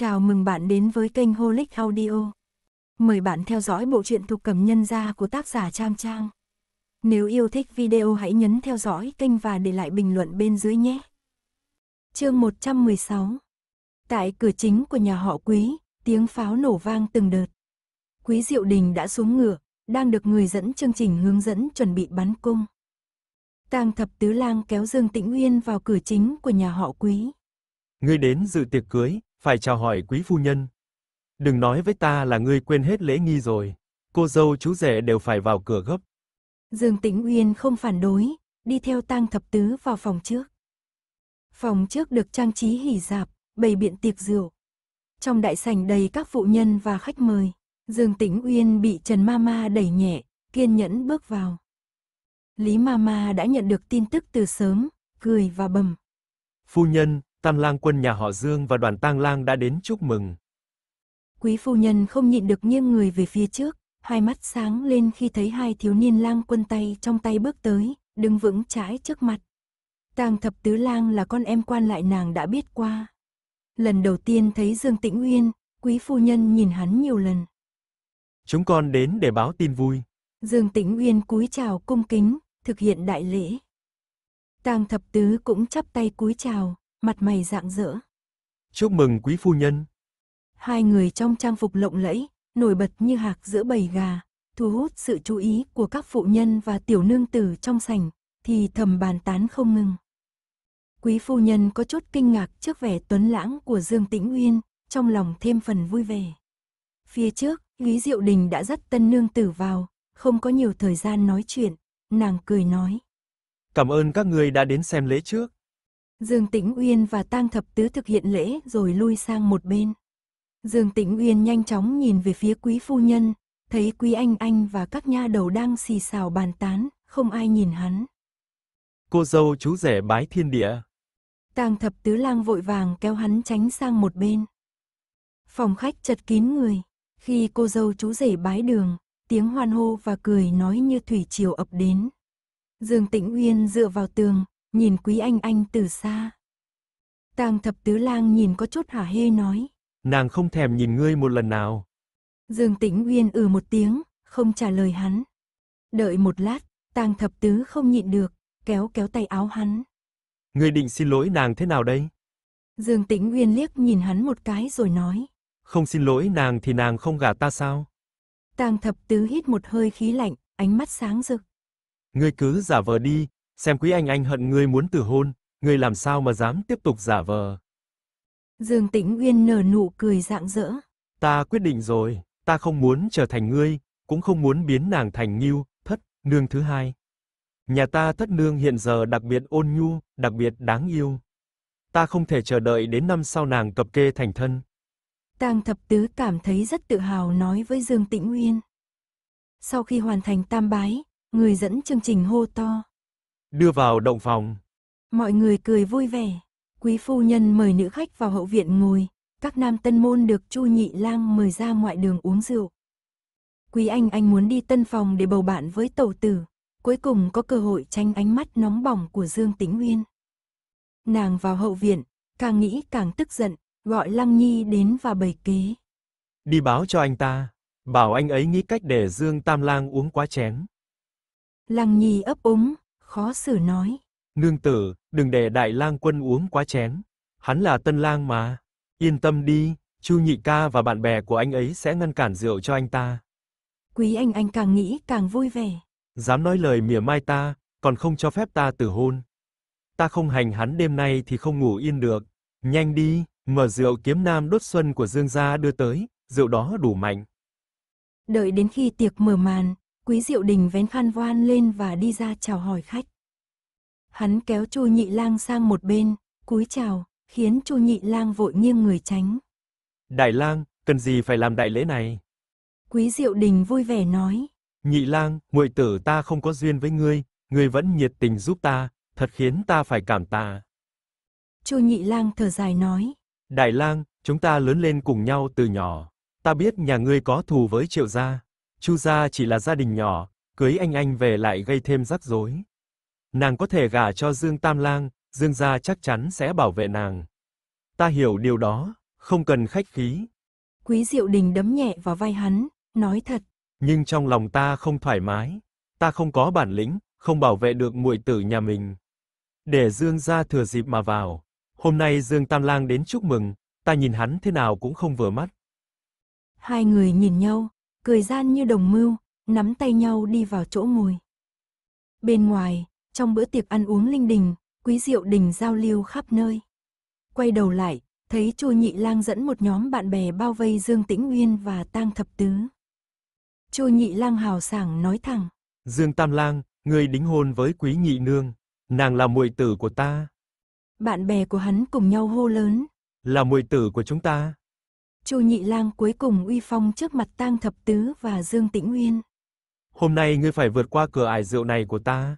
Chào mừng bạn đến với kênh Holic Audio. Mời bạn theo dõi bộ truyện thuộc cầm nhân gia của tác giả Trang Trang. Nếu yêu thích video hãy nhấn theo dõi kênh và để lại bình luận bên dưới nhé. Chương 116 Tại cửa chính của nhà họ Quý, tiếng pháo nổ vang từng đợt. Quý Diệu Đình đã xuống ngựa, đang được người dẫn chương trình hướng dẫn chuẩn bị bắn cung. Tang thập tứ lang kéo Dương Tĩnh Uyên vào cửa chính của nhà họ Quý. Ngươi đến dự tiệc cưới, phải chào hỏi quý phu nhân. Đừng nói với ta là ngươi quên hết lễ nghi rồi, cô dâu chú rể đều phải vào cửa gấp. Dương Tĩnh Uyên không phản đối, đi theo Tang Thập Tứ vào phòng trước. Phòng trước được trang trí hỉ dạp, bày biện tiệc rượu. Trong đại sảnh đầy các phụ nhân và khách mời, Dương Tĩnh Uyên bị Trần ma ma đẩy nhẹ, kiên nhẫn bước vào. Lý ma ma đã nhận được tin tức từ sớm, cười và bầm. Phu nhân, Tam lang quân nhà họ Dương và đoàn tang lang đã đến chúc mừng. Quý phu nhân không nhịn được nghiêng người về phía trước, hai mắt sáng lên khi thấy hai thiếu niên lang quân tay trong tay bước tới, đứng vững trái trước mặt. Tang thập tứ lang là con em quan lại nàng đã biết qua. Lần đầu tiên thấy Dương Tĩnh Uyên, quý phu nhân nhìn hắn nhiều lần. Chúng con đến để báo tin vui. Dương Tĩnh Uyên cúi chào cung kính, thực hiện đại lễ. Tang thập tứ cũng chắp tay cúi chào, mặt mày rạng rỡ. Chúc mừng quý phu nhân. Hai người trong trang phục lộng lẫy, nổi bật như hạc giữa bầy gà, thu hút sự chú ý của các phụ nhân và tiểu nương tử trong sảnh, thì thầm bàn tán không ngừng. Quý phu nhân có chút kinh ngạc trước vẻ tuấn lãng của Dương Tĩnh Uyên, trong lòng thêm phần vui vẻ. Phía trước, Lý Diệu Đình đã dắt tân nương tử vào, không có nhiều thời gian nói chuyện, nàng cười nói. Cảm ơn các người đã đến xem lễ trước. Dương Tĩnh Uyên và Tang Thập Tứ thực hiện lễ rồi lui sang một bên. Dương Tĩnh Uyên nhanh chóng nhìn về phía quý phu nhân, thấy quý anh anh và các nha đầu đang xì xào bàn tán, không ai nhìn hắn. Cô dâu chú rể bái thiên địa. Tang Thập Tứ lang vội vàng kéo hắn tránh sang một bên. Phòng khách chật kín người, khi cô dâu chú rể bái đường, tiếng hoan hô và cười nói như thủy triều ập đến. Dương Tĩnh Uyên dựa vào tường, nhìn quý anh anh từ xa. Tang thập tứ lang nhìn có chút hả hê nói. Nàng không thèm nhìn ngươi một lần nào. Dương Tĩnh Uyên ừ một tiếng, không trả lời hắn. Đợi một lát, Tang thập tứ không nhịn được, kéo kéo tay áo hắn. Ngươi định xin lỗi nàng thế nào đây? Dương Tĩnh Uyên liếc nhìn hắn một cái rồi nói. Không xin lỗi nàng thì nàng không gả ta sao? Tang thập tứ hít một hơi khí lạnh, ánh mắt sáng rực. Ngươi cứ giả vờ đi, Xem quý anh anh hận ngươi muốn tử hôn, ngươi làm sao mà dám tiếp tục giả vờ. Dương Tĩnh Uyên nở nụ cười rạng rỡ. Ta quyết định rồi, ta không muốn trở thành ngươi, cũng không muốn biến nàng thành Ngưu, Thất, nương thứ hai. Nhà ta Thất nương hiện giờ đặc biệt ôn nhu, đặc biệt đáng yêu. Ta không thể chờ đợi đến năm sau nàng cập kê thành thân. Tang Thập Tứ cảm thấy rất tự hào nói với Dương Tĩnh Uyên. Sau khi hoàn thành tam bái, người dẫn chương trình hô to đưa vào động phòng. Mọi người cười vui vẻ. Quý phu nhân mời nữ khách vào hậu viện ngồi, các nam tân môn được Chu Nhị Lang mời ra ngoại đường uống rượu. Quý anh anh muốn đi tân phòng để bầu bạn với tẩu tử, cuối cùng có cơ hội tranh ánh mắt nóng bỏng của Dương Tĩnh Nguyên. Nàng vào hậu viện, càng nghĩ càng tức giận, gọi Lăng Nhi đến và bày kế. Đi báo cho anh ta, bảo anh ấy nghĩ cách để Dương Tam Lang uống quá chén. Lăng Nhi ấp úng, khó xử nói. Nương tử, đừng để đại lang quân uống quá chén. Hắn là tân lang mà. Yên tâm đi, Chu Nhị ca và bạn bè của anh ấy sẽ ngăn cản rượu cho anh ta. Quý anh anh càng nghĩ càng vui vẻ. Dám nói lời mỉa mai ta, còn không cho phép ta từ hôn. Ta không hành hắn đêm nay thì không ngủ yên được. Nhanh đi, mở rượu kiếm nam đốt xuân của Dương gia đưa tới, rượu đó đủ mạnh. Đợi đến khi tiệc mở màn, Quý Diệu Đình vén khăn voan lên và đi ra chào hỏi khách. Hắn kéo Chu Nhị Lang sang một bên, cúi chào, khiến Chu Nhị Lang vội nghiêng người tránh. Đại Lang, cần gì phải làm đại lễ này? Quý Diệu Đình vui vẻ nói. Nhị Lang, muội tử ta không có duyên với ngươi, ngươi vẫn nhiệt tình giúp ta, thật khiến ta phải cảm tạ. Chu Nhị Lang thở dài nói. Đại Lang, chúng ta lớn lên cùng nhau từ nhỏ, ta biết nhà ngươi có thù với Triệu gia. Chu gia chỉ là gia đình nhỏ, cưới anh anh về lại gây thêm rắc rối. Nàng có thể gả cho Dương Tam Lang, Dương gia chắc chắn sẽ bảo vệ nàng. Ta hiểu điều đó, không cần khách khí. Quý Diệu Đình đấm nhẹ vào vai hắn, nói thật. Nhưng trong lòng ta không thoải mái, ta không có bản lĩnh, không bảo vệ được muội tử nhà mình. Để Dương gia thừa dịp mà vào. Hôm nay Dương Tam Lang đến chúc mừng, ta nhìn hắn thế nào cũng không vừa mắt. Hai người nhìn nhau, cười gian như đồng mưu, nắm tay nhau đi vào chỗ ngồi. Bên ngoài, trong bữa tiệc ăn uống linh đình, quý diệu đình giao lưu khắp nơi. Quay đầu lại, thấy Chu Nhị Lang dẫn một nhóm bạn bè bao vây Dương Tĩnh Nguyên và Tang Thập Tứ. Chu Nhị Lang hào sảng nói thẳng: "Dương Tam Lang, người đính hôn với Quý Nhị nương, nàng là muội tử của ta." Bạn bè của hắn cùng nhau hô lớn: "Là muội tử của chúng ta." Chu Nhị Lang cuối cùng uy phong trước mặt Tang Thập Tứ và Dương Tĩnh nguyên. Hôm nay ngươi phải vượt qua cửa ải rượu này của ta.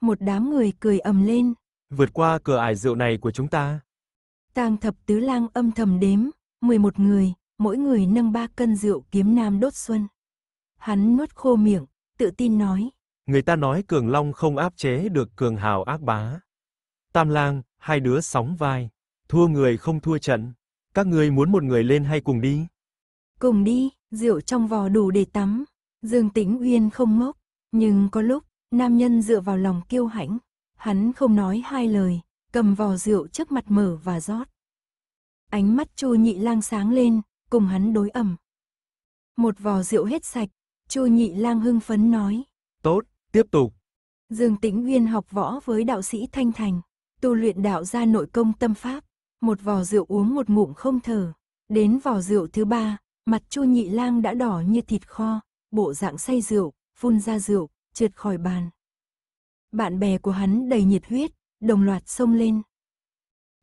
Một đám người cười ầm lên. Vượt qua cửa ải rượu này của chúng ta. Tang Thập Tứ Lang âm thầm đếm, 11 người, mỗi người nâng 3 cân rượu kiếm nam đốt xuân. Hắn nuốt khô miệng, tự tin nói. Người ta nói cường long không áp chế được cường hào ác bá. Tam lang, hai đứa sóng vai, thua người không thua trận. Các ngươi muốn một người lên hay cùng đi? Cùng đi, rượu trong vò đủ để tắm. Dương Tĩnh Uyên không ngốc, nhưng có lúc, nam nhân dựa vào lòng kiêu hãnh. Hắn không nói hai lời, cầm vò rượu trước mặt mở và rót. Ánh mắt Chu Nhị Lang sáng lên, cùng hắn đối ẩm. Một vò rượu hết sạch, Chu Nhị Lang hưng phấn nói. Tốt, tiếp tục. Dương Tĩnh Uyên học võ với đạo sĩ Thanh Thành, tu luyện đạo gia nội công tâm pháp một vò rượu uống một ngụm không thở. Đến vò rượu thứ ba, mặt Chu Nhị Lang đã đỏ như thịt kho, bộ dạng say rượu, phun ra rượu, trượt khỏi bàn. Bạn bè của hắn đầy nhiệt huyết, đồng loạt xông lên.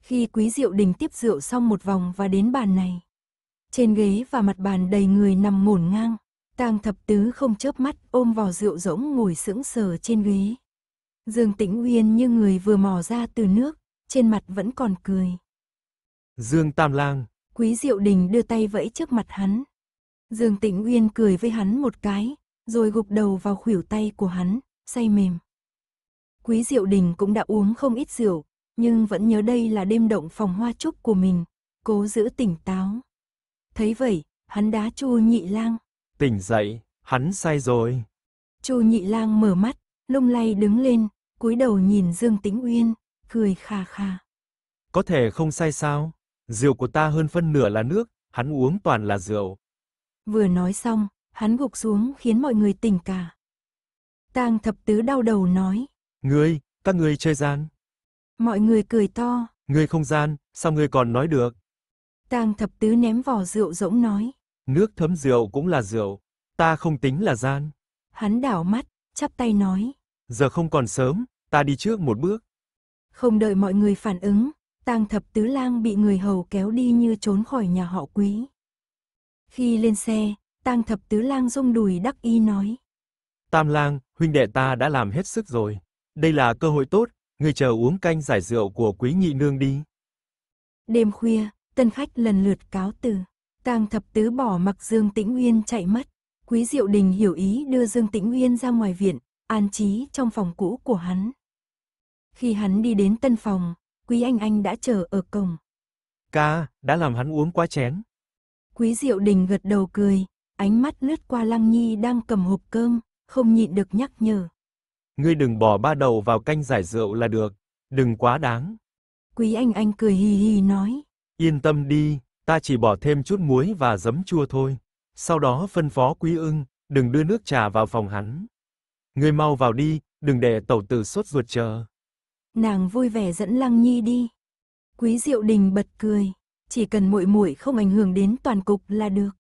Khi Quý Diệu Đình tiếp rượu xong một vòng và đến bàn này, trên ghế và mặt bàn đầy người nằm ngổn ngang, Tang Thập Tứ không chớp mắt ôm vò rượu rỗng ngồi sững sờ trên ghế. Dương Tĩnh Uyên như người vừa mò ra từ nước, trên mặt vẫn còn cười. Dương Tam Lang. Quý Diệu Đình đưa tay vẫy trước mặt hắn. Dương Tĩnh Uyên cười với hắn một cái, rồi gục đầu vào khuỷu tay của hắn, say mềm. Quý Diệu Đình cũng đã uống không ít rượu, nhưng vẫn nhớ đây là đêm động phòng hoa trúc của mình, cố giữ tỉnh táo. Thấy vậy, hắn đá Chu Nhị Lang. Tỉnh dậy, hắn say rồi. Chu Nhị Lang mở mắt, lung lay đứng lên, cúi đầu nhìn Dương Tĩnh Uyên, cười kha kha. Có thể không say sao? Rượu của ta hơn phân nửa là nước, hắn uống toàn là rượu. Vừa nói xong, hắn gục xuống khiến mọi người tỉnh cả. Tang thập tứ đau đầu nói. Ngươi, các ngươi chơi gian. Mọi người cười to. Ngươi không gian, sao ngươi còn nói được? Tang thập tứ ném vỏ rượu rỗng nói. Nước thấm rượu cũng là rượu, ta không tính là gian. Hắn đảo mắt, chắp tay nói. Giờ không còn sớm, ta đi trước một bước. Không đợi mọi người phản ứng, tang thập tứ lang bị người hầu kéo đi như trốn khỏi nhà họ quý. Khi lên xe, tang thập tứ lang rung đùi đắc ý nói. Tam lang, huynh đệ ta đã làm hết sức rồi. Đây là cơ hội tốt, người chờ uống canh giải rượu của quý nhị nương đi. Đêm khuya, tân khách lần lượt cáo từ. Tang thập tứ bỏ mặc Dương Tĩnh Uyên chạy mất. Quý Diệu Đình hiểu ý đưa Dương Tĩnh Uyên ra ngoài viện, an trí trong phòng cũ của hắn. Khi hắn đi đến tân phòng, Quý Anh Anh đã chờ ở cổng. Ca, đã làm hắn uống quá chén. Quý Diệu Đình gật đầu cười, ánh mắt lướt qua Lăng Nhi đang cầm hộp cơm, không nhịn được nhắc nhở. Ngươi đừng bỏ ba đầu vào canh giải rượu là được, đừng quá đáng. Quý Anh Anh cười hì hì nói. Yên tâm đi, ta chỉ bỏ thêm chút muối và giấm chua thôi. Sau đó phân phó Quý ưng, đừng đưa nước trà vào phòng hắn. Ngươi mau vào đi, đừng để tẩu tử sốt ruột chờ nàng vui vẻ dẫn Lăng Nhi đi. Quý Diệu Đình bật cười, chỉ cần muội muội không ảnh hưởng đến toàn cục là được.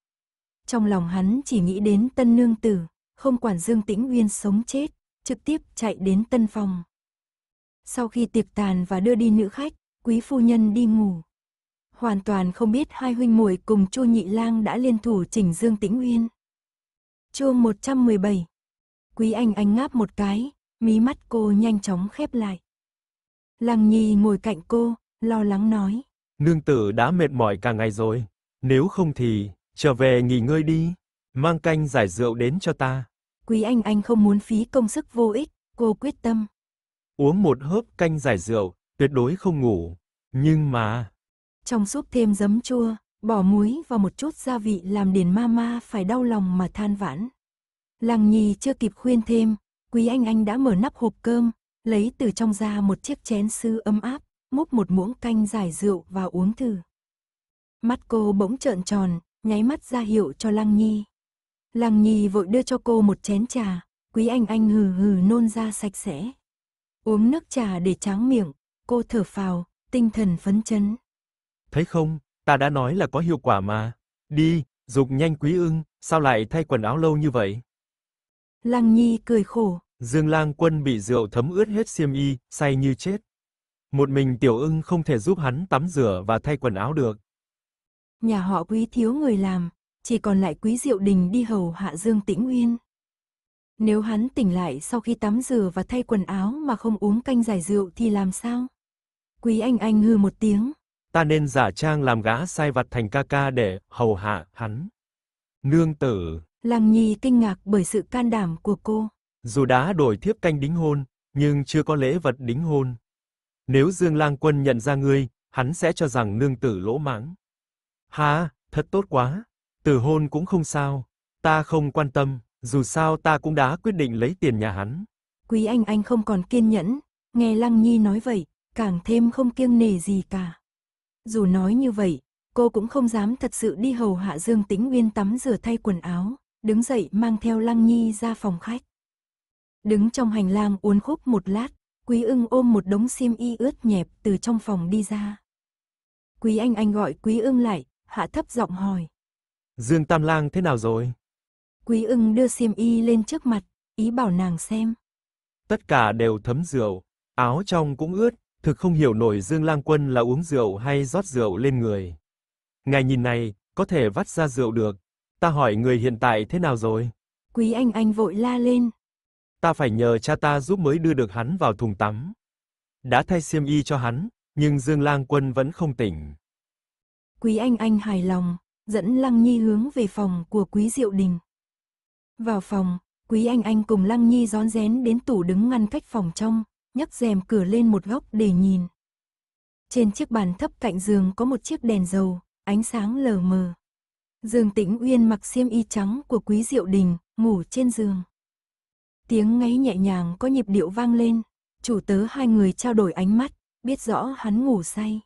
Trong lòng hắn chỉ nghĩ đến tân nương tử, không quản Dương Tĩnh Uyên sống chết, trực tiếp chạy đến tân phòng. Sau khi tiệc tàn và đưa đi nữ khách, quý phu nhân đi ngủ. Hoàn toàn không biết hai huynh muội cùng Chu Nhị Lang đã liên thủ chỉnh Dương Tĩnh Uyên. Chương 117. Quý Anh Anh ngáp một cái, mí mắt cô nhanh chóng khép lại. Lăng Nhi ngồi cạnh cô, lo lắng nói. Nương tử đã mệt mỏi cả ngày rồi. Nếu không thì, trở về nghỉ ngơi đi. Mang canh giải rượu đến cho ta. Quý anh anh không muốn phí công sức vô ích, cô quyết tâm. Uống một hớp canh giải rượu, tuyệt đối không ngủ. Nhưng mà... Trong súp thêm giấm chua, bỏ muối và một chút gia vị làm điền Mama phải đau lòng mà than vãn. Lăng Nhi chưa kịp khuyên thêm, Quý Anh Anh đã mở nắp hộp cơm, lấy từ trong ra một chiếc chén sứ ấm áp, múc một muỗng canh giải rượu và uống thử. Mắt cô bỗng trợn tròn, nháy mắt ra hiệu cho Lăng Nhi. Lăng Nhi vội đưa cho cô một chén trà, quý anh anh hừ hừ nôn ra sạch sẽ. Uống nước trà để tráng miệng, cô thở phào, tinh thần phấn chấn. Thấy không, ta đã nói là có hiệu quả mà. Đi, dục nhanh quý ưng, sao lại thay quần áo lâu như vậy? Lăng Nhi cười khổ, Dương Lang Quân bị rượu thấm ướt hết xiêm y, say như chết. Một mình Tiểu Ưng không thể giúp hắn tắm rửa và thay quần áo được. Nhà họ Quý thiếu người làm, chỉ còn lại Quý Diệu Đình đi hầu hạ Dương Tĩnh Uyên. Nếu hắn tỉnh lại sau khi tắm rửa và thay quần áo mà không uống canh giải rượu thì làm sao? Quý Anh Anh hừ một tiếng. Ta nên giả trang làm gã sai vặt thành ca ca để hầu hạ hắn. Nương tử. Lăng Nhi kinh ngạc bởi sự can đảm của cô. Dù đã đổi thiếp canh đính hôn, nhưng chưa có lễ vật đính hôn. Nếu Dương Lang Quân nhận ra ngươi, hắn sẽ cho rằng nương tử lỗ mãng. Ha, thật tốt quá, từ hôn cũng không sao, ta không quan tâm, dù sao ta cũng đã quyết định lấy tiền nhà hắn. Quý anh anh không còn kiên nhẫn, nghe Lăng Nhi nói vậy, càng thêm không kiêng nề gì cả. Dù nói như vậy, cô cũng không dám thật sự đi hầu hạ Dương Tĩnh Uyên tắm rửa thay quần áo, đứng dậy mang theo Lăng Nhi ra phòng khách. Đứng trong hành lang uốn khúc một lát, Quý ưng ôm một đống xiêm y ướt nhẹp từ trong phòng đi ra. Quý anh anh gọi Quý ưng lại, hạ thấp giọng hỏi. Dương Tam Lang thế nào rồi? Quý ưng đưa xiêm y lên trước mặt, ý bảo nàng xem. Tất cả đều thấm rượu, áo trong cũng ướt, thực không hiểu nổi Dương Lang Quân là uống rượu hay rót rượu lên người. Ngài nhìn này, có thể vắt ra rượu được. Ta hỏi người hiện tại thế nào rồi? Quý anh anh vội la lên, ta phải nhờ cha ta giúp mới đưa được hắn vào thùng tắm. Đã thay xiêm y cho hắn, nhưng Dương Lang Quân vẫn không tỉnh. Quý Anh Anh hài lòng, dẫn Lăng Nhi hướng về phòng của Quý Diệu Đình. Vào phòng, Quý Anh Anh cùng Lăng Nhi rón rén đến tủ đứng ngăn cách phòng trong, nhấc rèm cửa lên một góc để nhìn. Trên chiếc bàn thấp cạnh giường có một chiếc đèn dầu, ánh sáng lờ mờ. Dương Tĩnh Uyên mặc xiêm y trắng của Quý Diệu Đình, ngủ trên giường. Tiếng ngáy nhẹ nhàng có nhịp điệu vang lên, chủ tớ hai người trao đổi ánh mắt, biết rõ hắn ngủ say.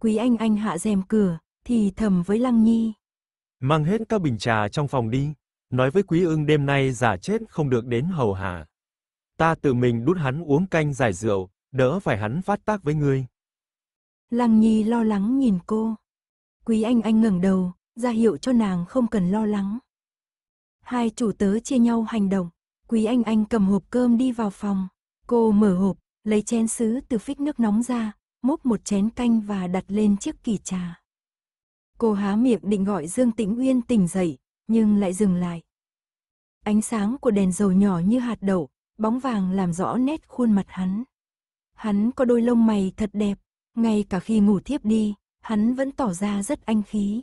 Quý anh anh hạ rèm cửa, thì thầm với Lăng Nhi. Mang hết các bình trà trong phòng đi, nói với quý ưng đêm nay giả chết không được đến hầu hạ. Ta tự mình đút hắn uống canh giải rượu, đỡ phải hắn phát tác với ngươi. Lăng Nhi lo lắng nhìn cô. Quý anh anh ngẩng đầu, ra hiệu cho nàng không cần lo lắng. Hai chủ tớ chia nhau hành động. Quý Anh Anh cầm hộp cơm đi vào phòng. Cô mở hộp, lấy chén sứ từ phích nước nóng ra, múc một chén canh và đặt lên chiếc kỳ trà. Cô há miệng định gọi Dương Tĩnh Uyên tỉnh dậy, nhưng lại dừng lại. Ánh sáng của đèn dầu nhỏ như hạt đậu, bóng vàng làm rõ nét khuôn mặt hắn. Hắn có đôi lông mày thật đẹp, ngay cả khi ngủ thiếp đi, hắn vẫn tỏ ra rất anh khí.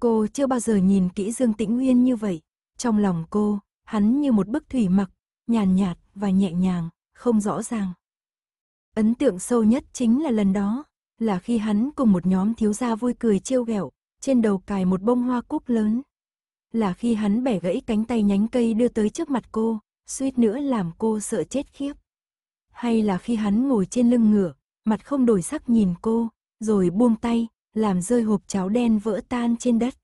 Cô chưa bao giờ nhìn kỹ Dương Tĩnh Uyên như vậy, trong lòng cô, hắn như một bức thủy mặc, nhàn nhạt và nhẹ nhàng, không rõ ràng. Ấn tượng sâu nhất chính là lần đó, là khi hắn cùng một nhóm thiếu gia vui cười trêu ghẹo, trên đầu cài một bông hoa cúc lớn. Là khi hắn bẻ gãy cánh tay nhánh cây đưa tới trước mặt cô, suýt nữa làm cô sợ chết khiếp. Hay là khi hắn ngồi trên lưng ngựa, mặt không đổi sắc nhìn cô, rồi buông tay, làm rơi hộp cháo đen vỡ tan trên đất.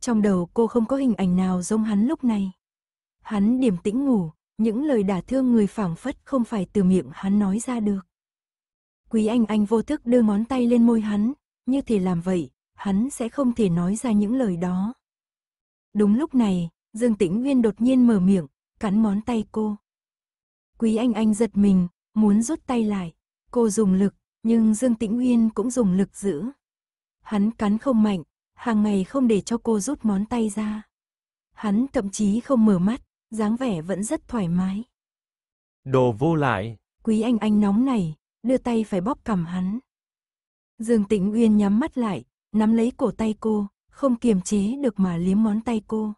Trong đầu cô không có hình ảnh nào giống hắn lúc này. Hắn điềm tĩnh ngủ, những lời đả thương người phảng phất không phải từ miệng hắn nói ra được. Quý Anh Anh vô thức đưa ngón tay lên môi hắn, như thể làm vậy, hắn sẽ không thể nói ra những lời đó. Đúng lúc này, Dương Tĩnh Nguyên đột nhiên mở miệng, cắn ngón tay cô. Quý Anh Anh giật mình, muốn rút tay lại. Cô dùng lực, nhưng Dương Tĩnh Nguyên cũng dùng lực giữ. Hắn cắn không mạnh, hàng ngày không để cho cô rút món tay ra. Hắn thậm chí không mở mắt, dáng vẻ vẫn rất thoải mái. Đồ vô lại. Quý anh anh nóng này, đưa tay phải bóp cầm hắn. Dương Tĩnh Uyên nhắm mắt lại, nắm lấy cổ tay cô, không kiềm chế được mà liếm món tay cô.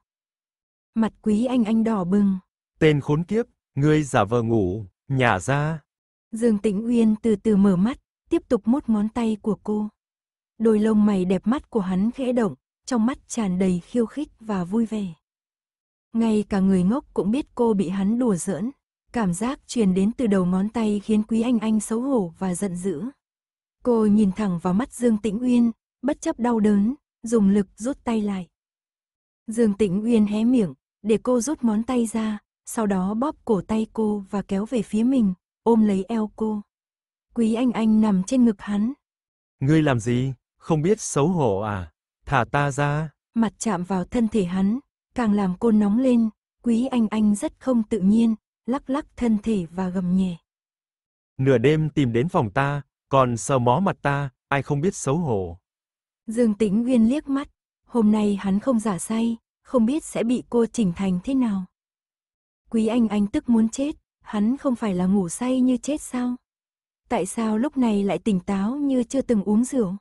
Mặt quý anh anh đỏ bừng. Tên khốn kiếp, ngươi giả vờ ngủ, nhả ra. Dương Tĩnh Uyên từ từ mở mắt, tiếp tục mút món tay của cô. Đôi lông mày đẹp mắt của hắn khẽ động, trong mắt tràn đầy khiêu khích và vui vẻ ngay cả người ngốc cũng biết cô bị hắn đùa giỡn. Cảm giác truyền đến từ đầu ngón tay khiến Quý Anh Anh xấu hổ và giận dữ. Cô nhìn thẳng vào mắt Dương Tĩnh Uyên, bất chấp đau đớn, dùng lực rút tay lại. Dương Tĩnh Uyên hé miệng, để cô rút món tay ra, sau đó bóp cổ tay cô và kéo về phía mình, ôm lấy eo cô. Quý Anh Anh nằm trên ngực hắn. Ngươi làm gì, không biết xấu hổ à? Thả ta ra. Mặt chạm vào thân thể hắn, càng làm cô nóng lên, quý anh anh rất không tự nhiên, lắc lắc thân thể và gầm nhẹ. Nửa đêm tìm đến phòng ta, còn sờ mó mặt ta, ai không biết xấu hổ. Dương Tĩnh nguyên liếc mắt, hôm nay hắn không giả say, không biết sẽ bị cô chỉnh thành thế nào. Quý anh anh tức muốn chết, hắn không phải là ngủ say như chết sao? Tại sao lúc này lại tỉnh táo như chưa từng uống rượu?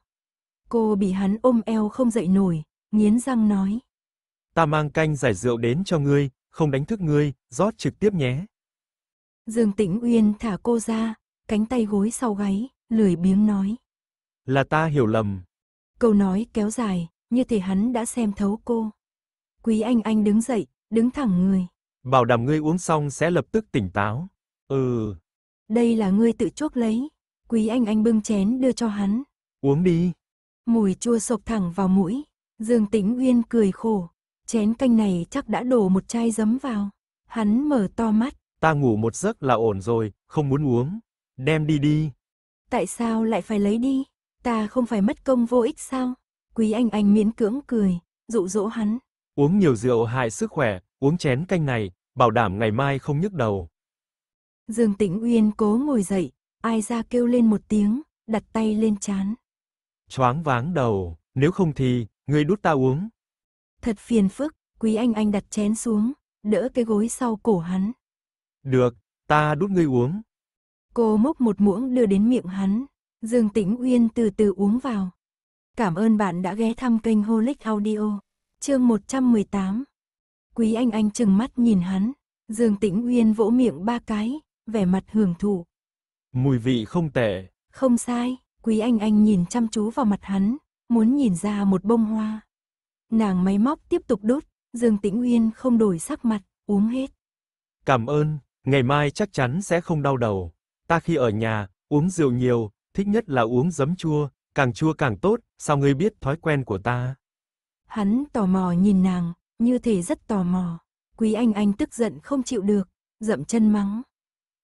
Cô bị hắn ôm eo không dậy nổi, nghiến răng nói ta mang canh giải rượu đến cho ngươi, không đánh thức ngươi, rót trực tiếp nhé. Dương Tĩnh Uyên thả cô ra, cánh tay gối sau gáy, lười biếng nói. Là ta hiểu lầm. Câu nói kéo dài, như thể hắn đã xem thấu cô. Quý Anh Anh đứng dậy, đứng thẳng người. Bảo đảm ngươi uống xong sẽ lập tức tỉnh táo. Ừ. Đây là ngươi tự chuốc lấy. Quý Anh Anh bưng chén đưa cho hắn. Uống đi. Mùi chua sộc thẳng vào mũi. Dương Tĩnh Uyên cười khổ. Chén canh này chắc đã đổ một chai giấm vào. Hắn mở to mắt. Ta ngủ một giấc là ổn rồi, không muốn uống. Đem đi đi. Tại sao lại phải lấy đi? Ta không phải mất công vô ích sao? Quý anh anh miễn cưỡng cười, dụ dỗ hắn. Uống nhiều rượu hại sức khỏe, uống chén canh này, bảo đảm ngày mai không nhức đầu. Dương Tĩnh Uyên cố ngồi dậy, ai ra kêu lên một tiếng, đặt tay lên chán. Choáng váng đầu, nếu không thì, ngươi đút ta uống. Thật phiền phức, Quý Anh Anh đặt chén xuống, đỡ cái gối sau cổ hắn. Được, ta đút ngươi uống. Cô múc một muỗng đưa đến miệng hắn, Dương Tĩnh Uyên từ từ uống vào. Cảm ơn bạn đã ghé thăm kênh Holic Audio, chương 118. Quý Anh Anh chừng mắt nhìn hắn, Dương Tĩnh Uyên vỗ miệng ba cái, vẻ mặt hưởng thụ. Mùi vị không tệ. Không sai, Quý Anh Anh nhìn chăm chú vào mặt hắn, muốn nhìn ra một bông hoa. Nàng máy móc tiếp tục đốt, Dương Tĩnh Uyên không đổi sắc mặt, uống hết. Cảm ơn, ngày mai chắc chắn sẽ không đau đầu. Ta khi ở nhà, uống rượu nhiều, thích nhất là uống giấm chua, càng chua càng tốt, sao ngươi biết thói quen của ta? Hắn tò mò nhìn nàng, như thể rất tò mò. Quý Anh Anh tức giận không chịu được, dậm chân mắng.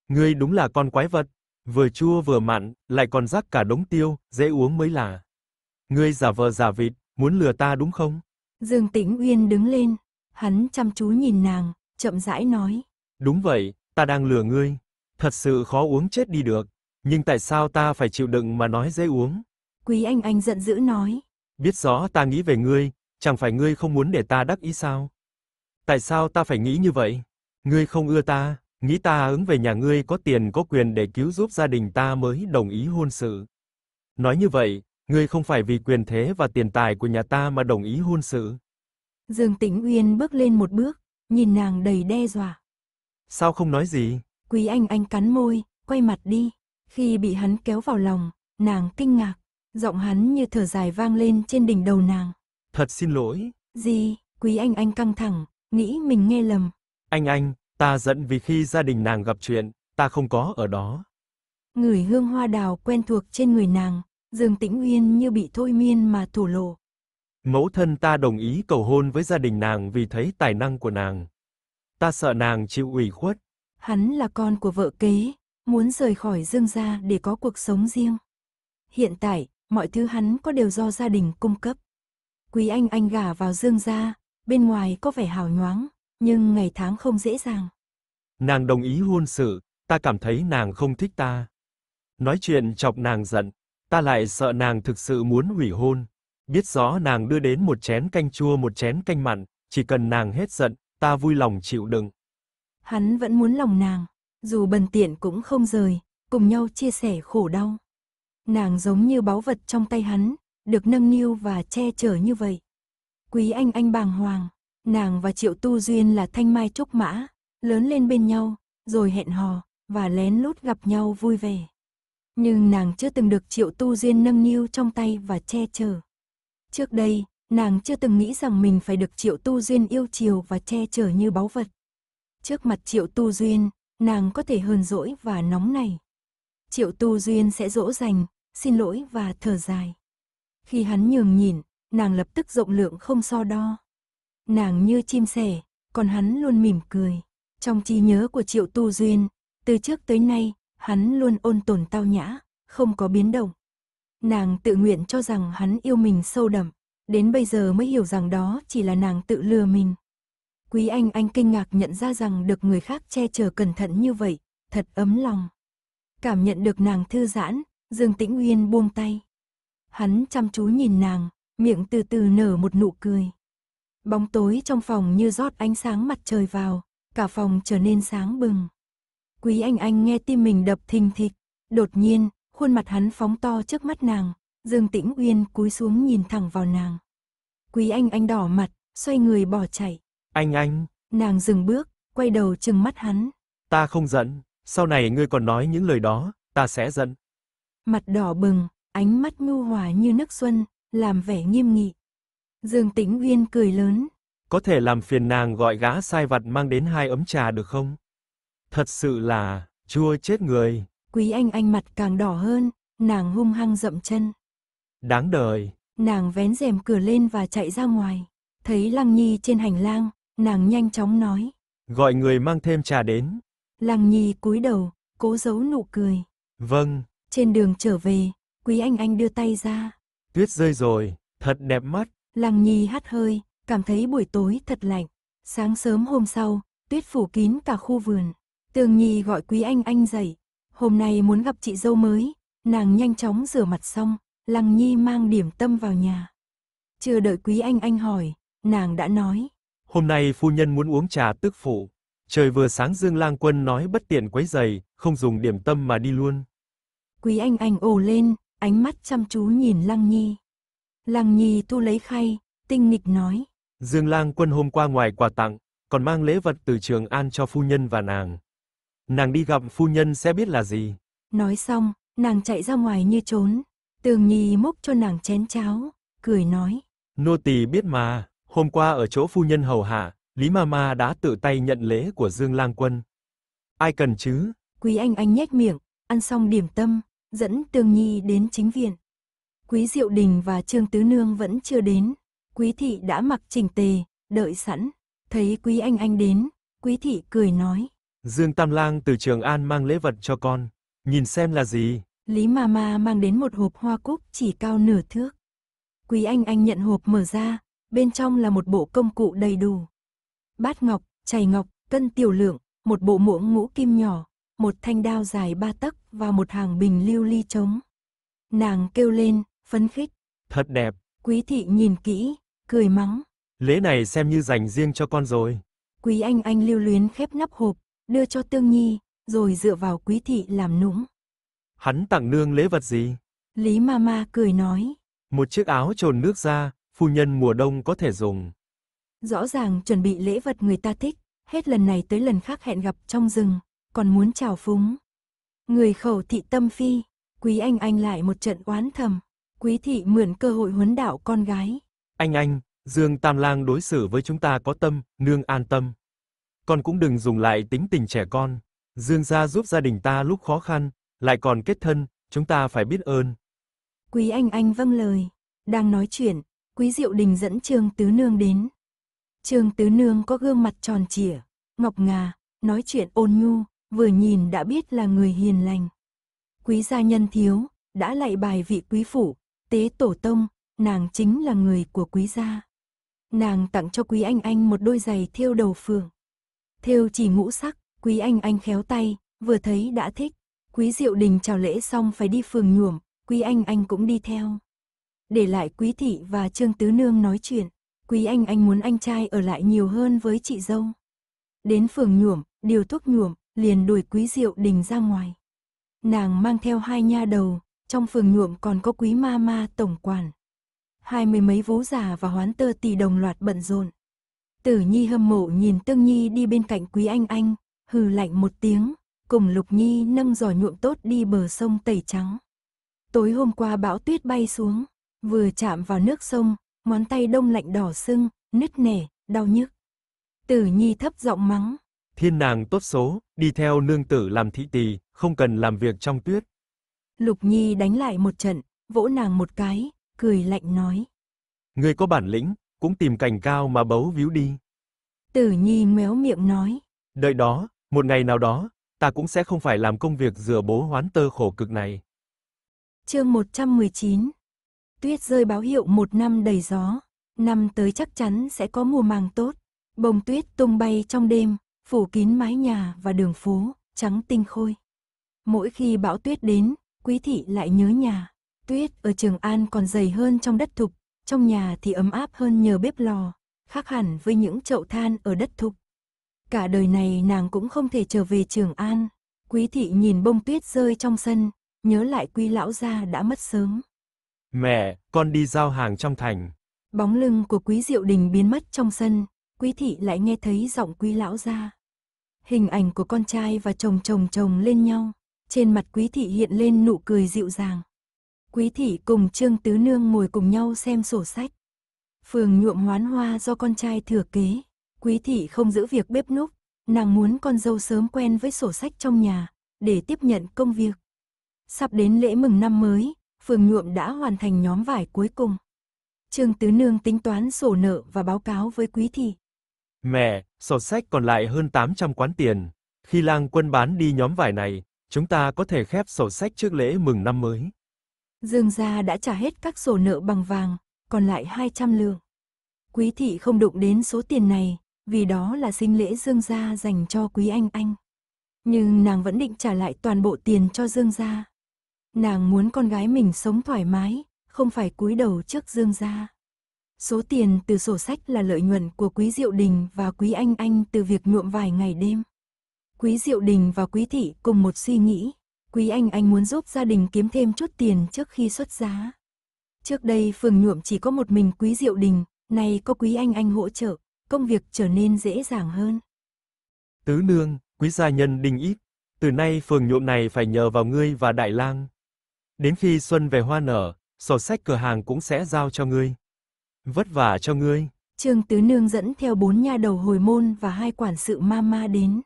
Ngươi đúng là con quái vật, vừa chua vừa mặn, lại còn rắc cả đống tiêu, dễ uống mới là. Ngươi giả vờ giả vịt, muốn lừa ta đúng không? Dương Tĩnh Uyên đứng lên, hắn chăm chú nhìn nàng, chậm rãi nói. Đúng vậy, ta đang lừa ngươi. Thật sự khó uống chết đi được. Nhưng tại sao ta phải chịu đựng mà nói dễ uống? Quý Anh Anh giận dữ nói. Biết rõ ta nghĩ về ngươi, chẳng phải ngươi không muốn để ta đắc ý sao? Tại sao ta phải nghĩ như vậy? Ngươi không ưa ta, nghĩ ta ứng về nhà ngươi có tiền có quyền để cứu giúp gia đình ta mới đồng ý hôn sự. Nói như vậy, Ngươi không phải vì quyền thế và tiền tài của nhà ta mà đồng ý hôn sự. Dương Tĩnh Uyên bước lên một bước, nhìn nàng đầy đe dọa. Sao không nói gì? Quý Anh Anh cắn môi, quay mặt đi. Khi bị hắn kéo vào lòng, nàng kinh ngạc, giọng hắn như thở dài vang lên trên đỉnh đầu nàng. Thật xin lỗi. Gì? Quý Anh Anh căng thẳng, nghĩ mình nghe lầm. Anh Anh, ta giận vì khi gia đình nàng gặp chuyện, ta không có ở đó. Ngửi hương hoa đào quen thuộc trên người nàng, Dương Tĩnh Uyên như bị thôi miên mà thổ lộ. Mẫu thân ta đồng ý cầu hôn với gia đình nàng vì thấy tài năng của nàng. Ta sợ nàng chịu ủy khuất. Hắn là con của vợ kế, muốn rời khỏi Dương gia để có cuộc sống riêng. Hiện tại, mọi thứ hắn có đều do gia đình cung cấp. Quý Anh Anh gả vào Dương gia, bên ngoài có vẻ hào nhoáng, nhưng ngày tháng không dễ dàng. Nàng đồng ý hôn sự, ta cảm thấy nàng không thích ta. Nói chuyện chọc nàng giận, Ta lại sợ nàng thực sự muốn hủy hôn. Biết rõ nàng đưa đến một chén canh chua một chén canh mặn, chỉ cần nàng hết giận, ta vui lòng chịu đựng. Hắn vẫn muốn lòng nàng, dù bần tiện cũng không rời, cùng nhau chia sẻ khổ đau. Nàng giống như báu vật trong tay hắn, được nâng niu và che chở như vậy. Quý anh anh bàng hoàng, nàng và Triệu Tu Duyên là thanh mai trúc mã, lớn lên bên nhau, rồi hẹn hò, và lén lút gặp nhau vui vẻ. Nhưng nàng chưa từng được triệu tu duyên nâng niu trong tay và che chở. Trước đây, nàng chưa từng nghĩ rằng mình phải được triệu tu duyên yêu chiều và che chở như báu vật. Trước mặt triệu tu duyên, nàng có thể hờn dỗi và nóng nảy Triệu tu duyên sẽ dỗ dành, xin lỗi và thở dài. Khi hắn nhường nhìn, nàng lập tức rộng lượng không so đo. Nàng như chim sẻ, còn hắn luôn mỉm cười. Trong trí nhớ của Triệu Tu Duyên, từ trước tới nay, hắn luôn ôn tồn tao nhã, không có biến động. Nàng tự nguyện cho rằng hắn yêu mình sâu đậm, đến bây giờ mới hiểu rằng đó chỉ là nàng tự lừa mình. Quý Anh Anh kinh ngạc nhận ra rằng được người khác che chở cẩn thận như vậy, thật ấm lòng. Cảm nhận được nàng thư giãn, Dương Tĩnh Uyên buông tay. Hắn chăm chú nhìn nàng, miệng từ từ nở một nụ cười. Bóng tối trong phòng như rót ánh sáng mặt trời vào, cả phòng trở nên sáng bừng. Quý anh anh nghe tim mình đập thình thịch. Đột nhiên, khuôn mặt hắn phóng to trước mắt nàng. Dương Tĩnh Uyên cúi xuống nhìn thẳng vào nàng. Quý anh anh đỏ mặt, xoay người bỏ chạy. Anh anh. Nàng dừng bước, quay đầu chừng mắt hắn. Ta không giận, sau này ngươi còn nói những lời đó, ta sẽ giận. Mặt đỏ bừng, ánh mắt nhu hòa như nước xuân, làm vẻ nghiêm nghị. Dương Tĩnh Uyên cười lớn. Có thể làm phiền nàng gọi gã sai vặt mang đến hai ấm trà được không? Thật sự là, chua chết người. Quý anh anh mặt càng đỏ hơn, nàng hung hăng dậm chân. Đáng đời. Nàng vén rèm cửa lên và chạy ra ngoài. Thấy Lăng Nhi trên hành lang, nàng nhanh chóng nói. Gọi người mang thêm trà đến. Lăng Nhi cúi đầu, cố giấu nụ cười. Vâng. Trên đường trở về, Quý Anh Anh đưa tay ra. Tuyết rơi rồi, thật đẹp mắt. Lăng Nhi hắt hơi, cảm thấy buổi tối thật lạnh. Sáng sớm hôm sau, tuyết phủ kín cả khu vườn. Tường Nhi gọi Quý Anh anh dậy, hôm nay muốn gặp chị dâu mới, nàng nhanh chóng rửa mặt xong, Lăng Nhi mang điểm tâm vào nhà. Chưa đợi Quý Anh anh hỏi, nàng đã nói. Hôm nay phu nhân muốn uống trà tức phụ. Trời vừa sáng Dương Lang Quân nói bất tiện quấy giày, không dùng điểm tâm mà đi luôn. Quý Anh Anh ồ lên, ánh mắt chăm chú nhìn Lăng Nhi. Lăng Nhi thu lấy khay, tinh nghịch nói. Dương Lang Quân hôm qua ngoài quà tặng, còn mang lễ vật từ Trường An cho phu nhân và nàng nàng đi gặp phu nhân sẽ biết là gì. Nói xong, nàng chạy ra ngoài như trốn. Tường Nhi múc cho nàng chén cháo, cười nói. Nô tỳ biết mà, hôm qua ở chỗ phu nhân hầu hạ, Lý Mama đã tự tay nhận lễ của Dương Lang Quân. Ai cần chứ? Quý Anh Anh nhếch miệng, ăn xong điểm tâm, dẫn Tường Nhi đến chính viện. Quý Diệu Đình và Trương Tứ Nương vẫn chưa đến. Quý Thị đã mặc chỉnh tề, đợi sẵn. Thấy Quý Anh Anh đến, Quý Thị cười nói. Dương Tam Lang từ Trường An mang lễ vật cho con, nhìn xem là gì. Lý Mama mang đến một hộp hoa cúc chỉ cao nửa thước. Quý Anh Anh nhận hộp mở ra, bên trong là một bộ công cụ đầy đủ. Bát ngọc, chày ngọc, cân tiểu lượng, một bộ muỗng ngũ kim nhỏ, một thanh đao dài ba tấc và một hàng bình lưu ly trống. Nàng kêu lên, phấn khích. Thật đẹp. Quý thị nhìn kỹ, cười mắng. Lễ này xem như dành riêng cho con rồi. Quý anh anh lưu luyến khép nắp hộp, đưa cho Tương Nhi, rồi dựa vào quý thị làm nũng. Hắn tặng nương lễ vật gì? Lý Mama cười nói. Một chiếc áo trồn nước da, phu nhân mùa đông có thể dùng. Rõ ràng chuẩn bị lễ vật người ta thích, hết lần này tới lần khác hẹn gặp trong rừng, còn muốn chào phúng. Người khẩu thị tâm phi, quý anh anh lại một trận oán thầm, quý thị mượn cơ hội huấn đạo con gái. Anh anh, Dương Tam Lang đối xử với chúng ta có tâm, nương an tâm con cũng đừng dùng lại tính tình trẻ con. Dương gia giúp gia đình ta lúc khó khăn, lại còn kết thân, chúng ta phải biết ơn. Quý Anh Anh vâng lời. Đang nói chuyện, Quý Diệu Đình dẫn Trương Tứ Nương đến. Trương Tứ Nương có gương mặt tròn trịa, ngọc ngà, nói chuyện ôn nhu, vừa nhìn đã biết là người hiền lành. Quý gia nhân thiếu, đã lại bài vị quý phủ, tế tổ tông, nàng chính là người của quý gia. Nàng tặng cho quý anh anh một đôi giày thiêu đầu phượng thêu chỉ ngũ sắc, quý anh anh khéo tay, vừa thấy đã thích. Quý Diệu Đình chào lễ xong phải đi phường nhuộm, quý anh anh cũng đi theo. Để lại quý thị và Trương Tứ Nương nói chuyện, quý anh anh muốn anh trai ở lại nhiều hơn với chị dâu. Đến phường nhuộm, điều thuốc nhuộm, liền đuổi quý Diệu Đình ra ngoài. Nàng mang theo hai nha đầu, trong phường nhuộm còn có quý ma ma tổng quản. Hai mươi mấy vú già và hoán tơ tỷ đồng loạt bận rộn. Tử Nhi hâm mộ nhìn Tương Nhi đi bên cạnh Quý Anh Anh, hừ lạnh một tiếng, cùng Lục Nhi nâng giỏ nhuộm tốt đi bờ sông Tẩy Trắng. Tối hôm qua bão tuyết bay xuống, vừa chạm vào nước sông, ngón tay đông lạnh đỏ sưng, nứt nẻ, đau nhức. Tử Nhi thấp giọng mắng. Thiên nàng tốt số, đi theo nương tử làm thị tỳ, không cần làm việc trong tuyết. Lục Nhi đánh lại một trận, vỗ nàng một cái, cười lạnh nói. người có bản lĩnh, cũng tìm cành cao mà bấu víu đi. Tử Nhi méo miệng nói. Đợi đó, một ngày nào đó, ta cũng sẽ không phải làm công việc rửa bố hoán tơ khổ cực này. Chương 119 Tuyết rơi báo hiệu một năm đầy gió, năm tới chắc chắn sẽ có mùa màng tốt. Bông tuyết tung bay trong đêm, phủ kín mái nhà và đường phố, trắng tinh khôi. Mỗi khi bão tuyết đến, quý thị lại nhớ nhà. Tuyết ở Trường An còn dày hơn trong đất thục, trong nhà thì ấm áp hơn nhờ bếp lò, khác hẳn với những chậu than ở đất thục. Cả đời này nàng cũng không thể trở về Trường An. Quý thị nhìn bông tuyết rơi trong sân, nhớ lại quý lão gia đã mất sớm. Mẹ, con đi giao hàng trong thành. Bóng lưng của quý diệu đình biến mất trong sân, quý thị lại nghe thấy giọng quý lão gia. Hình ảnh của con trai và chồng chồng chồng lên nhau, trên mặt quý thị hiện lên nụ cười dịu dàng. Quý thị cùng Trương Tứ Nương ngồi cùng nhau xem sổ sách. Phường nhuộm hoán hoa do con trai thừa kế. Quý thị không giữ việc bếp núc, nàng muốn con dâu sớm quen với sổ sách trong nhà, để tiếp nhận công việc. Sắp đến lễ mừng năm mới, phường nhuộm đã hoàn thành nhóm vải cuối cùng. Trương Tứ Nương tính toán sổ nợ và báo cáo với quý thị. Mẹ, sổ sách còn lại hơn 800 quán tiền. Khi lang quân bán đi nhóm vải này, chúng ta có thể khép sổ sách trước lễ mừng năm mới. Dương gia đã trả hết các sổ nợ bằng vàng, còn lại 200 lượng. Quý thị không đụng đến số tiền này, vì đó là sinh lễ Dương gia dành cho Quý Anh Anh. Nhưng nàng vẫn định trả lại toàn bộ tiền cho Dương gia. Nàng muốn con gái mình sống thoải mái, không phải cúi đầu trước Dương gia. Số tiền từ sổ sách là lợi nhuận của Quý Diệu Đình và Quý Anh Anh từ việc nhuộm vài ngày đêm. Quý Diệu Đình và Quý Thị cùng một suy nghĩ, Quý Anh Anh muốn giúp gia đình kiếm thêm chút tiền trước khi xuất giá. Trước đây phường nhuộm chỉ có một mình Quý Diệu Đình, nay có Quý Anh Anh hỗ trợ, công việc trở nên dễ dàng hơn. Tứ nương, quý gia nhân đình ít, từ nay phường nhuộm này phải nhờ vào ngươi và Đại Lang. Đến khi xuân về hoa nở, sổ sách cửa hàng cũng sẽ giao cho ngươi. Vất vả cho ngươi. Trương Tứ Nương dẫn theo bốn nha đầu hồi môn và hai quản sự ma ma đến.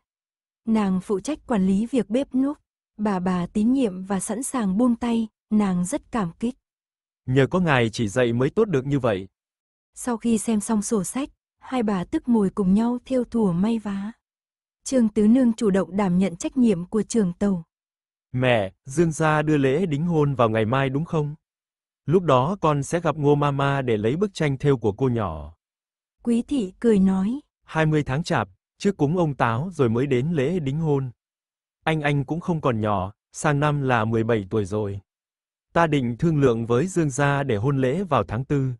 Nàng phụ trách quản lý việc bếp núc. Bà bà tín nhiệm và sẵn sàng buông tay, nàng rất cảm kích. Nhờ có ngài chỉ dạy mới tốt được như vậy. Sau khi xem xong sổ sách, hai bà tức ngồi cùng nhau theo thùa may vá. Trương Tứ Nương chủ động đảm nhận trách nhiệm của trường tàu. Mẹ, Dương gia đưa lễ đính hôn vào ngày mai đúng không? Lúc đó con sẽ gặp Ngô Mama để lấy bức tranh thêu của cô nhỏ. Quý thị cười nói. 20 tháng chạp, trước cúng ông táo rồi mới đến lễ đính hôn anh anh cũng không còn nhỏ, sang năm là 17 tuổi rồi. Ta định thương lượng với Dương gia để hôn lễ vào tháng tư.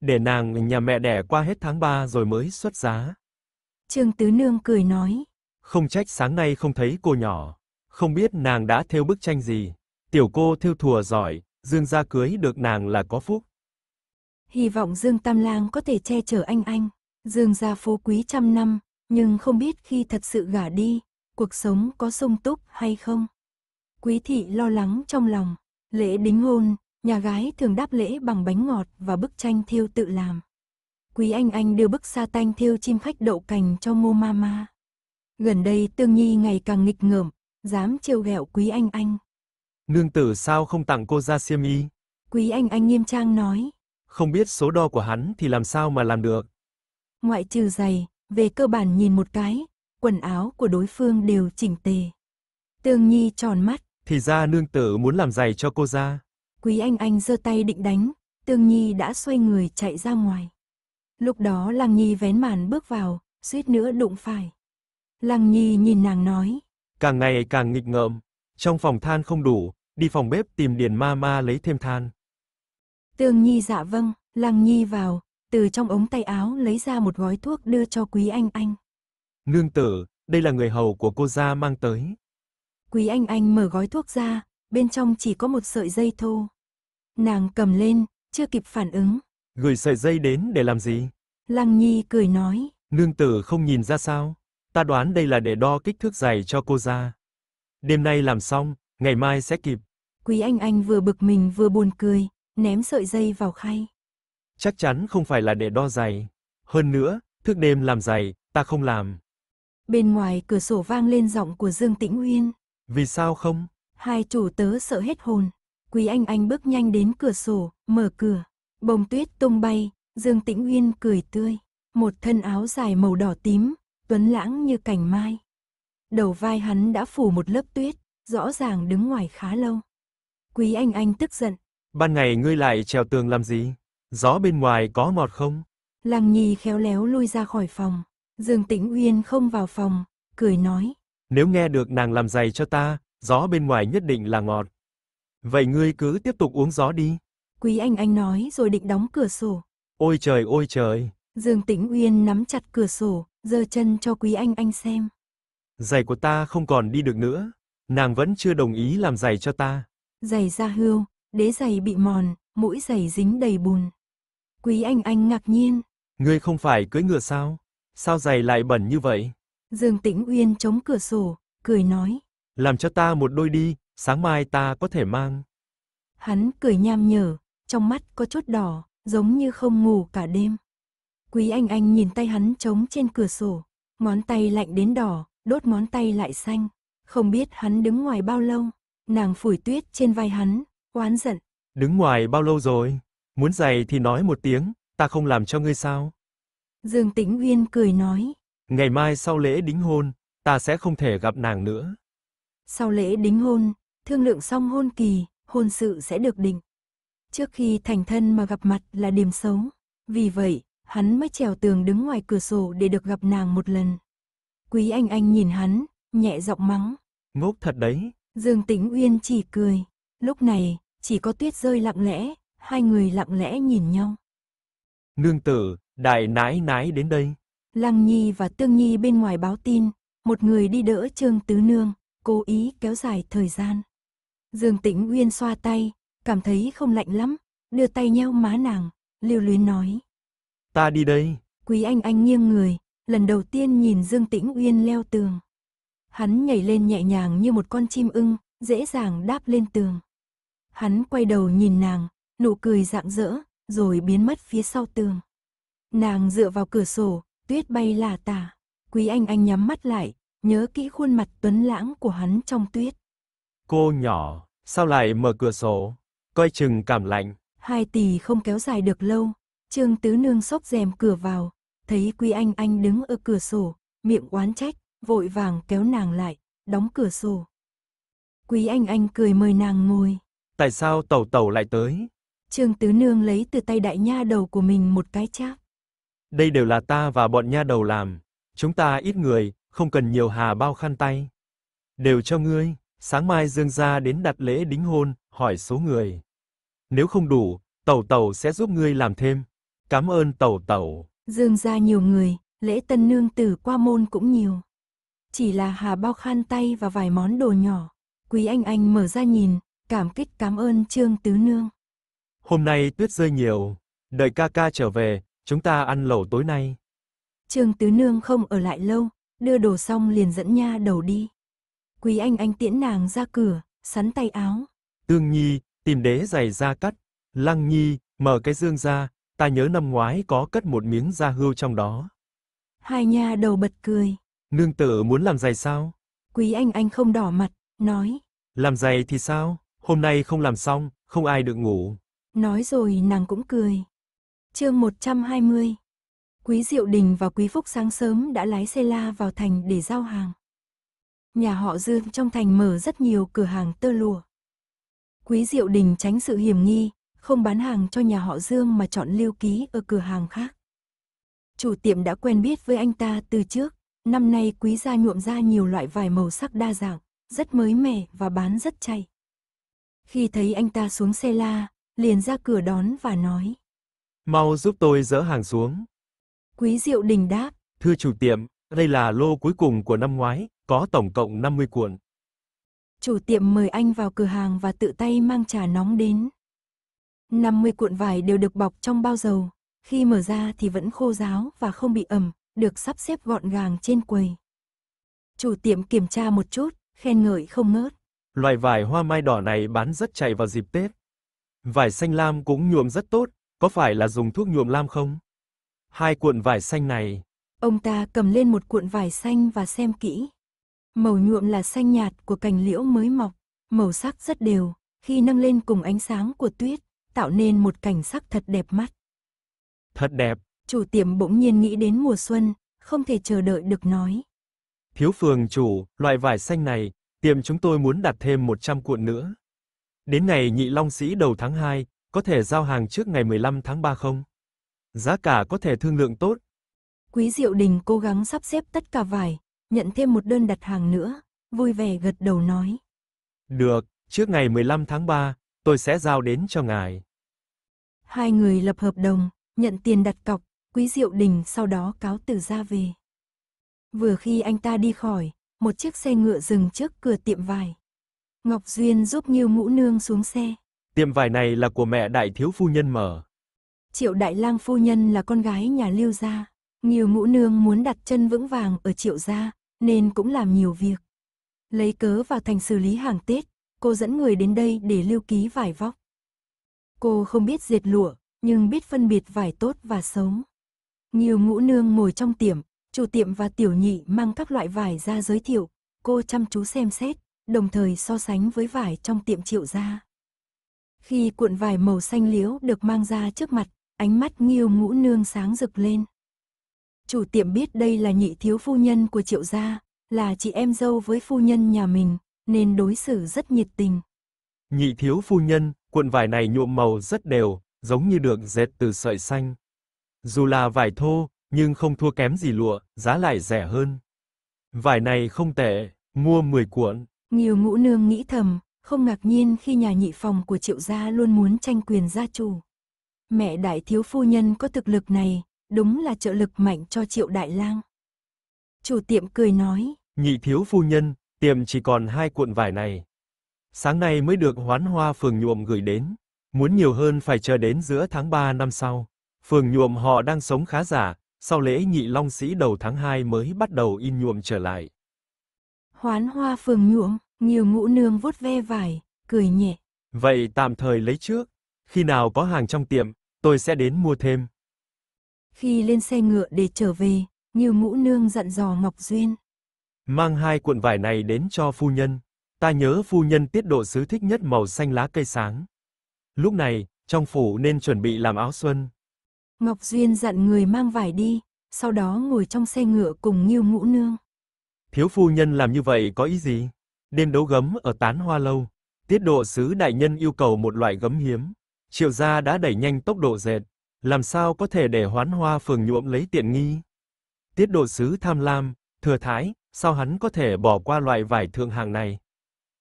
Để nàng nhà mẹ đẻ qua hết tháng 3 rồi mới xuất giá. Trương Tứ Nương cười nói. Không trách sáng nay không thấy cô nhỏ. Không biết nàng đã theo bức tranh gì. Tiểu cô theo thùa giỏi, Dương gia cưới được nàng là có phúc. Hy vọng Dương Tam Lang có thể che chở anh anh. Dương gia phú quý trăm năm, nhưng không biết khi thật sự gả đi, cuộc sống có sung túc hay không? Quý thị lo lắng trong lòng, lễ đính hôn, nhà gái thường đáp lễ bằng bánh ngọt và bức tranh thiêu tự làm. Quý anh anh đưa bức sa tanh thiêu chim khách đậu cành cho ngô mama. Gần đây Tương Nhi ngày càng nghịch ngợm, dám trêu ghẹo quý anh anh. Nương tử sao không tặng cô ra xiêm y? Quý anh anh nghiêm trang nói. Không biết số đo của hắn thì làm sao mà làm được. Ngoại trừ giày, về cơ bản nhìn một cái, quần áo của đối phương đều chỉnh tề. Tương Nhi tròn mắt. Thì ra nương tử muốn làm giày cho cô ra. Quý Anh Anh giơ tay định đánh, Tương Nhi đã xoay người chạy ra ngoài. Lúc đó Lăng Nhi vén màn bước vào, suýt nữa đụng phải. Lăng Nhi nhìn nàng nói. Càng ngày càng nghịch ngợm, trong phòng than không đủ, đi phòng bếp tìm Điền Ma Ma lấy thêm than. Tương Nhi dạ vâng, Lăng Nhi vào, từ trong ống tay áo lấy ra một gói thuốc đưa cho Quý Anh Anh. Nương tử, đây là người hầu của cô gia mang tới. Quý Anh Anh mở gói thuốc ra, bên trong chỉ có một sợi dây thô. Nàng cầm lên, chưa kịp phản ứng. Gửi sợi dây đến để làm gì? Lăng Nhi cười nói. Nương tử không nhìn ra sao? Ta đoán đây là để đo kích thước giày cho cô gia. Đêm nay làm xong, ngày mai sẽ kịp. Quý Anh Anh vừa bực mình vừa buồn cười, ném sợi dây vào khay. Chắc chắn không phải là để đo giày. Hơn nữa, thước đêm làm giày, ta không làm. Bên ngoài cửa sổ vang lên giọng của Dương Tĩnh Uyên. Vì sao không? Hai chủ tớ sợ hết hồn. Quý Anh Anh bước nhanh đến cửa sổ, mở cửa. Bông tuyết tung bay, Dương Tĩnh Uyên cười tươi. Một thân áo dài màu đỏ tím, tuấn lãng như cành mai. Đầu vai hắn đã phủ một lớp tuyết, rõ ràng đứng ngoài khá lâu. Quý Anh Anh tức giận. Ban ngày ngươi lại trèo tường làm gì? Gió bên ngoài có ngọt không? Lăng Nhi khéo léo lui ra khỏi phòng. Dương Tĩnh Uyên không vào phòng, cười nói. Nếu nghe được nàng làm giày cho ta, gió bên ngoài nhất định là ngọt. Vậy ngươi cứ tiếp tục uống gió đi. Quý Anh Anh nói rồi định đóng cửa sổ. Ôi trời ôi trời. Dương Tĩnh Uyên nắm chặt cửa sổ, giơ chân cho Quý Anh Anh xem. Giày của ta không còn đi được nữa. Nàng vẫn chưa đồng ý làm giày cho ta. Giày da hươu, đế giày bị mòn, mũi giày dính đầy bùn. Quý Anh Anh ngạc nhiên. Ngươi không phải cưới ngựa sao? Sao giày lại bẩn như vậy? Dương Tĩnh Uyên chống cửa sổ, cười nói. Làm cho ta một đôi đi, sáng mai ta có thể mang. Hắn cười nham nhở, trong mắt có chút đỏ, giống như không ngủ cả đêm. Quý Anh Anh nhìn tay hắn trống trên cửa sổ, ngón tay lạnh đến đỏ, đốt ngón tay lại xanh. Không biết hắn đứng ngoài bao lâu, nàng phủi tuyết trên vai hắn, oán giận. Đứng ngoài bao lâu rồi? Muốn giày thì nói một tiếng, ta không làm cho ngươi sao? Dương Tĩnh Uyên cười nói. Ngày mai sau lễ đính hôn, ta sẽ không thể gặp nàng nữa. Sau lễ đính hôn, thương lượng xong hôn kỳ, hôn sự sẽ được định. Trước khi thành thân mà gặp mặt là điểm xấu. Vì vậy, hắn mới trèo tường đứng ngoài cửa sổ để được gặp nàng một lần. Quý anh anh nhìn hắn, nhẹ giọng mắng. Ngốc thật đấy. Dương Tĩnh Uyên chỉ cười. Lúc này, chỉ có tuyết rơi lặng lẽ, hai người lặng lẽ nhìn nhau. Nương tử, Đại nái nái đến đây. Lăng Nhi và Tương Nhi bên ngoài báo tin, một người đi đỡ Trương Tứ Nương, cố ý kéo dài thời gian. Dương Tĩnh Uyên xoa tay, cảm thấy không lạnh lắm, đưa tay nheo má nàng, lưu luyến nói. Ta đi đây. Quý Anh Anh nghiêng người, lần đầu tiên nhìn Dương Tĩnh Uyên leo tường. Hắn nhảy lên nhẹ nhàng như một con chim ưng, dễ dàng đáp lên tường. Hắn quay đầu nhìn nàng, nụ cười rạng rỡ, rồi biến mất phía sau tường. Nàng dựa vào cửa sổ, tuyết bay là tả. Quý Anh Anh nhắm mắt lại, nhớ kỹ khuôn mặt tuấn lãng của hắn trong tuyết. Cô nhỏ, sao lại mở cửa sổ? Coi chừng cảm lạnh. Hai tỷ không kéo dài được lâu. Trương Tứ Nương sốc rèm cửa vào, thấy Quý Anh Anh đứng ở cửa sổ, miệng oán trách, vội vàng kéo nàng lại, đóng cửa sổ. Quý Anh Anh cười mời nàng ngồi. Tại sao tàu tàu lại tới? Trương Tứ Nương lấy từ tay đại nha đầu của mình một cái cháp. Đây đều là ta và bọn nha đầu làm, chúng ta ít người, không cần nhiều hà bao khăn tay. Đều cho ngươi, sáng mai Dương gia đến đặt lễ đính hôn, hỏi số người. Nếu không đủ, Tẩu Tẩu sẽ giúp ngươi làm thêm. Cảm ơn Tẩu Tẩu. Dương gia nhiều người, lễ tân nương tử qua môn cũng nhiều. Chỉ là hà bao khăn tay và vài món đồ nhỏ. Quý anh anh mở ra nhìn, cảm kích cảm ơn Trương Tứ Nương. Hôm nay tuyết rơi nhiều, đợi ca ca trở về, Chúng ta ăn lẩu tối nay. Trương Tứ Nương không ở lại lâu, đưa đồ xong liền dẫn nha đầu đi. Quý Anh Anh tiễn nàng ra cửa, sắn tay áo. Tương Nhi, tìm đế giày ra cắt. Lăng Nhi, mở cái dương ra, ta nhớ năm ngoái có cất một miếng da hưu trong đó. Hai nha đầu bật cười. Nương tử muốn làm giày sao? Quý Anh Anh không đỏ mặt, nói. Làm giày thì sao? Hôm nay không làm xong, không ai được ngủ. Nói rồi nàng cũng cười chương 120 Quý Diệu Đình và Quý Phúc sáng sớm đã lái xe la vào thành để giao hàng. Nhà họ Dương trong thành mở rất nhiều cửa hàng tơ lụa. Quý Diệu Đình tránh sự hiểm nghi, không bán hàng cho nhà họ Dương mà chọn lưu ký ở cửa hàng khác. Chủ tiệm đã quen biết với anh ta từ trước, năm nay quý gia nhuộm ra nhiều loại vải màu sắc đa dạng, rất mới mẻ và bán rất chạy. Khi thấy anh ta xuống xe la, liền ra cửa đón và nói. Mau giúp tôi dỡ hàng xuống. Quý Diệu Đình đáp. Thưa chủ tiệm, đây là lô cuối cùng của năm ngoái, có tổng cộng 50 cuộn. Chủ tiệm mời anh vào cửa hàng và tự tay mang trà nóng đến. 50 cuộn vải đều được bọc trong bao dầu, khi mở ra thì vẫn khô ráo và không bị ẩm, được sắp xếp gọn gàng trên quầy. Chủ tiệm kiểm tra một chút, khen ngợi không ngớt. Loại vải hoa mai đỏ này bán rất chạy vào dịp Tết. Vải xanh lam cũng nhuộm rất tốt, có phải là dùng thuốc nhuộm lam không? Hai cuộn vải xanh này. Ông ta cầm lên một cuộn vải xanh và xem kỹ. Màu nhuộm là xanh nhạt của cành liễu mới mọc, màu sắc rất đều, khi nâng lên cùng ánh sáng của tuyết, tạo nên một cảnh sắc thật đẹp mắt. Thật đẹp. Chủ tiệm bỗng nhiên nghĩ đến mùa xuân, không thể chờ đợi được nói. Thiếu phường chủ, loại vải xanh này, tiệm chúng tôi muốn đặt thêm 100 cuộn nữa. Đến ngày nhị long sĩ đầu tháng 2, có thể giao hàng trước ngày 15 tháng 3 không? Giá cả có thể thương lượng tốt. Quý Diệu Đình cố gắng sắp xếp tất cả vải, nhận thêm một đơn đặt hàng nữa, vui vẻ gật đầu nói. Được, trước ngày 15 tháng 3, tôi sẽ giao đến cho ngài. Hai người lập hợp đồng, nhận tiền đặt cọc, Quý Diệu Đình sau đó cáo từ ra về. Vừa khi anh ta đi khỏi, một chiếc xe ngựa dừng trước cửa tiệm vải. Ngọc Duyên giúp Như Ngũ Nương xuống xe. Tiệm vải này là của mẹ đại thiếu phu nhân mở. Triệu đại lang phu nhân là con gái nhà lưu gia. Nhiều ngũ nương muốn đặt chân vững vàng ở triệu gia, nên cũng làm nhiều việc. Lấy cớ vào thành xử lý hàng Tết, cô dẫn người đến đây để lưu ký vải vóc. Cô không biết diệt lụa, nhưng biết phân biệt vải tốt và xấu. Nhiều ngũ nương ngồi trong tiệm, chủ tiệm và tiểu nhị mang các loại vải ra giới thiệu, cô chăm chú xem xét, đồng thời so sánh với vải trong tiệm triệu gia. Khi cuộn vải màu xanh liễu được mang ra trước mặt, ánh mắt nghiêu ngũ nương sáng rực lên. Chủ tiệm biết đây là nhị thiếu phu nhân của triệu gia, là chị em dâu với phu nhân nhà mình, nên đối xử rất nhiệt tình. Nhị thiếu phu nhân, cuộn vải này nhuộm màu rất đều, giống như được dệt từ sợi xanh. Dù là vải thô, nhưng không thua kém gì lụa, giá lại rẻ hơn. Vải này không tệ, mua 10 cuộn. Nghiêu ngũ nương nghĩ thầm, không ngạc nhiên khi nhà nhị phòng của triệu gia luôn muốn tranh quyền gia chủ. Mẹ đại thiếu phu nhân có thực lực này, đúng là trợ lực mạnh cho triệu đại lang. Chủ tiệm cười nói. Nhị thiếu phu nhân, tiệm chỉ còn hai cuộn vải này. Sáng nay mới được hoán hoa phường nhuộm gửi đến. Muốn nhiều hơn phải chờ đến giữa tháng 3 năm sau. Phường nhuộm họ đang sống khá giả, sau lễ nhị long sĩ đầu tháng 2 mới bắt đầu in nhuộm trở lại. Hoán hoa phường nhuộm, nhiều ngũ nương vuốt ve vải, cười nhẹ. Vậy tạm thời lấy trước, khi nào có hàng trong tiệm, tôi sẽ đến mua thêm. Khi lên xe ngựa để trở về, nhiều ngũ nương dặn dò Ngọc Duyên. Mang hai cuộn vải này đến cho phu nhân. Ta nhớ phu nhân tiết độ sứ thích nhất màu xanh lá cây sáng. Lúc này, trong phủ nên chuẩn bị làm áo xuân. Ngọc Duyên dặn người mang vải đi, sau đó ngồi trong xe ngựa cùng Nhiêu Ngũ Nương. Thiếu phu nhân làm như vậy có ý gì? Đêm đấu gấm ở Tán Hoa Lâu, tiết độ sứ đại nhân yêu cầu một loại gấm hiếm. Triệu gia đã đẩy nhanh tốc độ dệt, làm sao có thể để hoán hoa phường nhuộm lấy tiện nghi. Tiết độ sứ tham lam, thừa thái, sao hắn có thể bỏ qua loại vải thượng hạng này.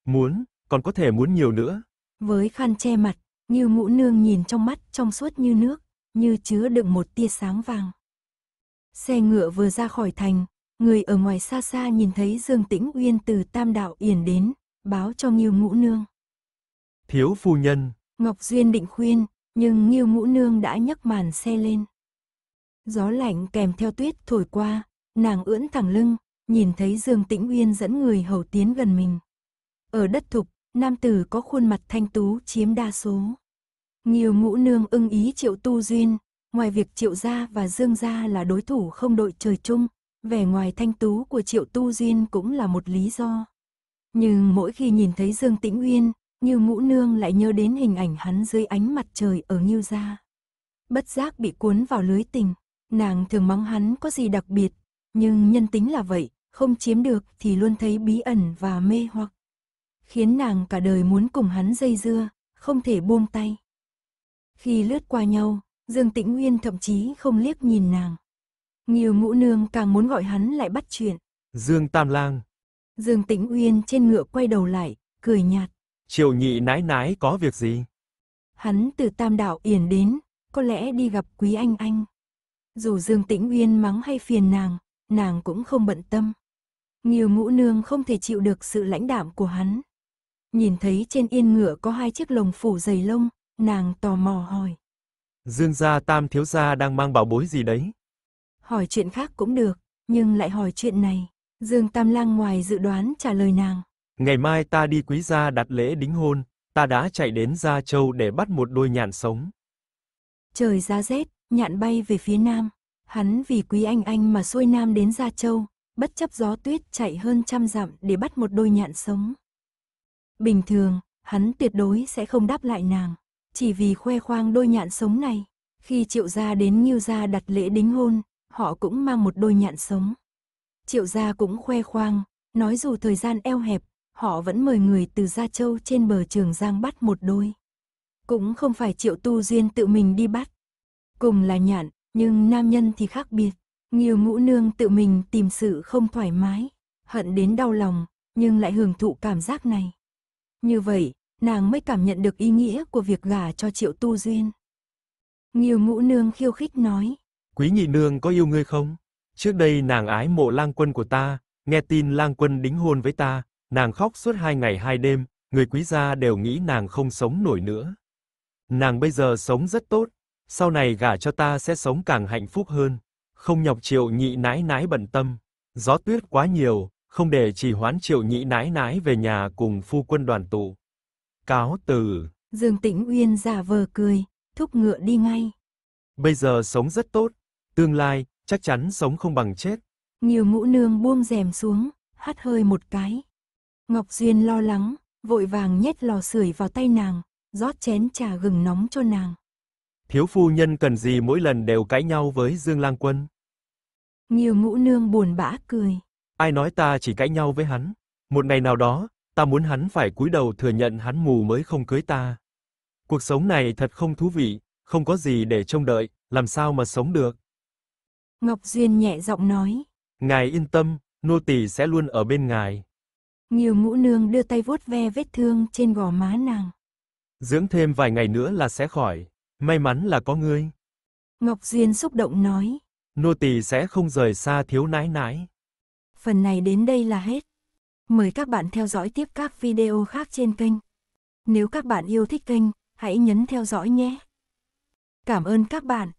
Muốn, còn có thể muốn nhiều nữa. Với khăn che mặt, như mũ nương nhìn trong mắt trong suốt như nước, như chứa đựng một tia sáng vàng. Xe ngựa vừa ra khỏi thành, người ở ngoài xa xa nhìn thấy Dương Tĩnh Uyên từ Tam Đạo Yển đến, báo cho Nghiêu Ngũ Nương. Thiếu phu nhân. Ngọc Duyên định khuyên, nhưng Nghiêu Ngũ Nương đã nhấc màn xe lên. Gió lạnh kèm theo tuyết thổi qua, nàng ưỡn thẳng lưng, nhìn thấy Dương Tĩnh Uyên dẫn người hầu tiến gần mình. Ở đất thục, nam tử có khuôn mặt thanh tú chiếm đa số. Nghiêu ngũ nương ưng ý triệu tu duyên, ngoài việc triệu gia và dương gia là đối thủ không đội trời chung, vẻ ngoài thanh tú của Triệu Tu Duyên cũng là một lý do. Nhưng mỗi khi nhìn thấy Dương Tĩnh Uyên, như ngũ nương lại nhớ đến hình ảnh hắn dưới ánh mặt trời ở Nhiêu Gia. Bất giác bị cuốn vào lưới tình, nàng thường mắng hắn có gì đặc biệt, nhưng nhân tính là vậy, không chiếm được thì luôn thấy bí ẩn và mê hoặc. Khiến nàng cả đời muốn cùng hắn dây dưa, không thể buông tay. Khi lướt qua nhau, Dương Tĩnh Nguyên thậm chí không liếc nhìn nàng. Nhiều ngũ nương càng muốn gọi hắn lại bắt chuyện. Dương Tam Lang. Dương Tĩnh Uyên trên ngựa quay đầu lại, cười nhạt. Triều nhị nái nái có việc gì? Hắn từ Tam Đạo Yển đến, có lẽ đi gặp Quý Anh Anh. Dù Dương Tĩnh Uyên mắng hay phiền nàng, nàng cũng không bận tâm. Nhiều ngũ nương không thể chịu được sự lãnh đạm của hắn. Nhìn thấy trên yên ngựa có hai chiếc lồng phủ dày lông, nàng tò mò hỏi. Dương gia tam thiếu gia đang mang bảo bối gì đấy? hỏi chuyện khác cũng được, nhưng lại hỏi chuyện này. Dương Tam Lang ngoài dự đoán trả lời nàng. Ngày mai ta đi quý gia đặt lễ đính hôn, ta đã chạy đến Gia Châu để bắt một đôi nhạn sống. Trời giá rét, nhạn bay về phía nam. Hắn vì quý anh anh mà xuôi nam đến Gia Châu, bất chấp gió tuyết chạy hơn trăm dặm để bắt một đôi nhạn sống. Bình thường, hắn tuyệt đối sẽ không đáp lại nàng, chỉ vì khoe khoang đôi nhạn sống này. Khi triệu gia đến Nhiêu gia đặt lễ đính hôn, họ cũng mang một đôi nhạn sống. Triệu gia cũng khoe khoang, nói dù thời gian eo hẹp, họ vẫn mời người từ Gia Châu trên bờ Trường Giang bắt một đôi. Cũng không phải Triệu Tu Duyên tự mình đi bắt. Cùng là nhạn, nhưng nam nhân thì khác biệt. Nhiều ngũ nương tự mình tìm sự không thoải mái, hận đến đau lòng, nhưng lại hưởng thụ cảm giác này. Như vậy, nàng mới cảm nhận được ý nghĩa của việc gả cho Triệu Tu Duyên. Nhiều ngũ nương khiêu khích nói, Quý nhị nương có yêu ngươi không? Trước đây nàng ái mộ lang quân của ta, nghe tin lang quân đính hôn với ta, nàng khóc suốt hai ngày hai đêm, người quý gia đều nghĩ nàng không sống nổi nữa. Nàng bây giờ sống rất tốt, sau này gả cho ta sẽ sống càng hạnh phúc hơn, không nhọc Triệu Nhị nái nái bận tâm. Gió tuyết quá nhiều, không để trì hoán Triệu Nhị nái nái về nhà cùng phu quân đoàn tụ. Cáo từ. Dương Tĩnh Uyên giả vờ cười, thúc ngựa đi ngay. Bây giờ sống rất tốt, Tương lai, chắc chắn sống không bằng chết. Nhiều ngũ nương buông rèm xuống, hắt hơi một cái. Ngọc Duyên lo lắng, vội vàng nhét lò sưởi vào tay nàng, rót chén trà gừng nóng cho nàng. Thiếu phu nhân cần gì mỗi lần đều cãi nhau với Dương Lang Quân. Nhiều ngũ nương buồn bã cười. Ai nói ta chỉ cãi nhau với hắn. Một ngày nào đó, ta muốn hắn phải cúi đầu thừa nhận hắn mù mới không cưới ta. Cuộc sống này thật không thú vị, không có gì để trông đợi, làm sao mà sống được. Ngọc Duyên nhẹ giọng nói. Ngài yên tâm, nô tỳ sẽ luôn ở bên ngài. Nhiều ngũ nương đưa tay vuốt ve vết thương trên gò má nàng. Dưỡng thêm vài ngày nữa là sẽ khỏi, may mắn là có ngươi. Ngọc Duyên xúc động nói. Nô tỳ sẽ không rời xa thiếu nãi nãi. Phần này đến đây là hết. Mời các bạn theo dõi tiếp các video khác trên kênh. Nếu các bạn yêu thích kênh, hãy nhấn theo dõi nhé. Cảm ơn các bạn.